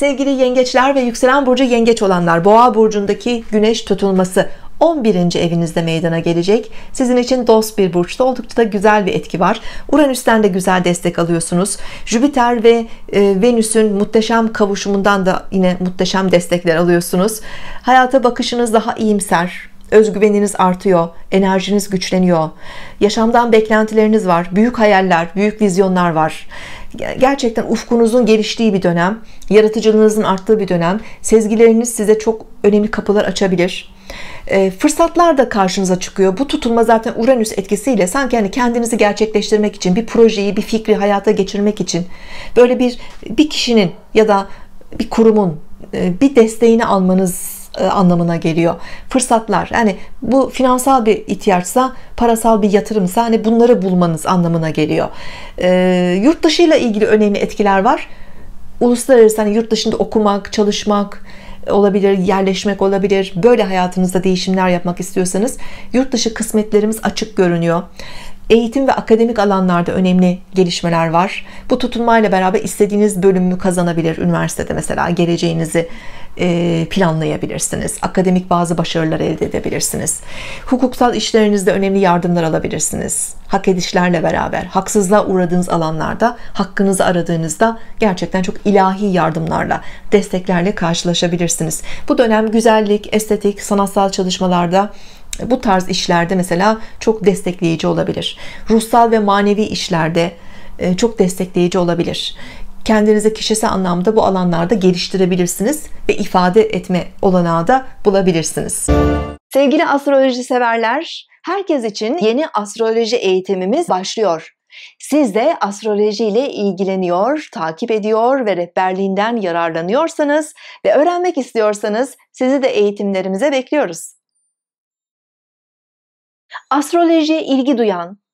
Sevgili yengeçler ve yükselen burcu yengeç olanlar boğa burcundaki güneş tutulması 11. evinizde meydana gelecek. Sizin için dost bir burçta oldukça da güzel bir etki var. Uranüs'ten de güzel destek alıyorsunuz. Jüpiter ve e, Venüs'ün muhteşem kavuşumundan da yine muhteşem destekler alıyorsunuz. Hayata bakışınız daha iyimser. Özgüveniniz artıyor, enerjiniz güçleniyor. Yaşamdan beklentileriniz var, büyük hayaller, büyük vizyonlar var gerçekten ufkunuzun geliştiği bir dönem, yaratıcılığınızın arttığı bir dönem. Sezgileriniz size çok önemli kapılar açabilir. Ee, fırsatlar da karşınıza çıkıyor. Bu tutulma zaten Uranüs etkisiyle sanki yani kendinizi gerçekleştirmek için, bir projeyi, bir fikri hayata geçirmek için böyle bir bir kişinin ya da bir kurumun e, bir desteğini almanız e, anlamına geliyor. Fırsatlar yani bu finansal bir ihtiyaçsa parasal bir yatırımsa hani bunları bulmanız anlamına geliyor. E, yurt dışıyla ilgili önemli etkiler var. Uluslararası hani yurt dışında okumak, çalışmak, olabilir, yerleşmek olabilir. Böyle hayatınızda değişimler yapmak istiyorsanız yurt dışı kısmetlerimiz açık görünüyor. Eğitim ve akademik alanlarda önemli gelişmeler var. Bu tutunmayla beraber istediğiniz bölümü kazanabilir üniversitede mesela geleceğinizi e, planlayabilirsiniz. Akademik bazı başarılar elde edebilirsiniz. Hukuksal işlerinizde önemli yardımlar alabilirsiniz. Hak edişlerle beraber haksızlığa uğradığınız alanlarda hakkınızı aradığınızda gerçekten çok ilahi yardımlarla, desteklerle karşılaşabilirsiniz. Bu dönem güzellik, estetik, sanatsal çalışmalarda e, bu tarz işlerde mesela çok destekleyici olabilir. Ruhsal ve manevi işlerde e, çok destekleyici olabilir kendinize kişisel anlamda bu alanlarda geliştirebilirsiniz ve ifade etme olanağı da bulabilirsiniz. Sevgili astroloji severler, herkes için yeni astroloji eğitimimiz başlıyor. Siz de astroloji ile ilgileniyor, takip ediyor ve rehberliğinden yararlanıyorsanız ve öğrenmek istiyorsanız sizi de eğitimlerimize bekliyoruz. Astrolojiye ilgi duyan,